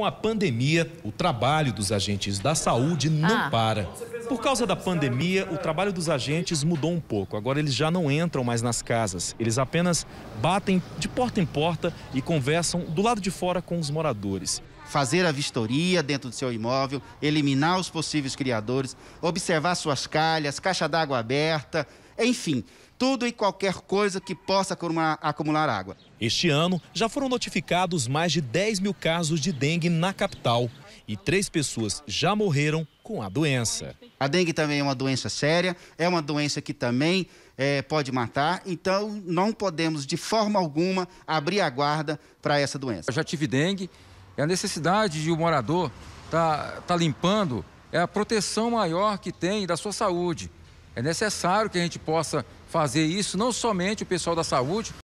com a pandemia, o trabalho dos agentes da saúde não ah. para. Por causa da pandemia, o trabalho dos agentes mudou um pouco. Agora eles já não entram mais nas casas. Eles apenas batem de porta em porta e conversam do lado de fora com os moradores fazer a vistoria dentro do seu imóvel, eliminar os possíveis criadores, observar suas calhas, caixa d'água aberta, enfim, tudo e qualquer coisa que possa acumular, água. Este ano, já foram notificados mais de 10 mil casos de dengue na capital e três pessoas já morreram com a doença. A dengue também é uma doença séria, é uma doença que também é, pode matar, então não podemos de forma alguma abrir a guarda para essa doença. Eu já tive dengue, é a necessidade de o um morador estar tá, tá limpando, é a proteção maior que tem da sua saúde. É necessário que a gente possa fazer isso, não somente o pessoal da saúde,